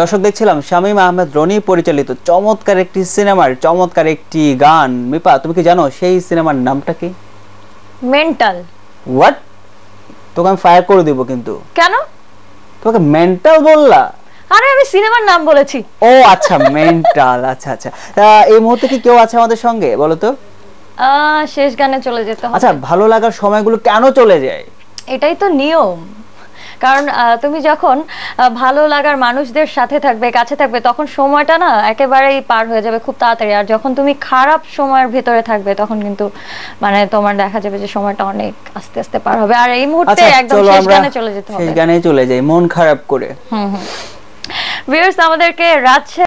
দর্শক দেখছিলাম শামীম আহমেদ রনি পরিচালিত চমৎকার একটি সিনেমার চমৎকার একটি গান মিপা তুমি কি জানো সেই সিনেমার নামটা কি মেন্টাল হোয়াট তোকে আমি ফায়ার করে দিব কিন্তু কেন তোকে মেন্টাল বললা আরে আমি সিনেমার নাম বলেছি ও আচ্ছা মেন্টাল আচ্ছা আচ্ছা এই মুহূর্তে কি কেউ আছে আমাদের সঙ্গে বলো তো শেষ গানে চলে যেতে হবে আচ্ছা ভালো লাগার সময়গুলো কেন চলে যায় এটাই তো নিয়ম কারণ তুমি যখন ভালো লাগার মানুষদের সাথে থাকবে কাছে থাকবে তখন সময়টা না একেবারেই পার হয়ে যাবে খুব তাড়াতাড়ি আর যখন তুমি খারাপ সময়ের ভেতরে থাকবে তখন কিন্তু মানে তোমার দেখা যাবে যে সময়টা অনেক আস্তে আস্তে পার হবে আর এই মুহূর্তে আচ্ছা, একদম শেষ গানে চলে যেতে হবে সেই গানে চলে যাই মন খারাপ করে হুম হুম ভিউয়ার্স আমাদেরকে রাজশাহী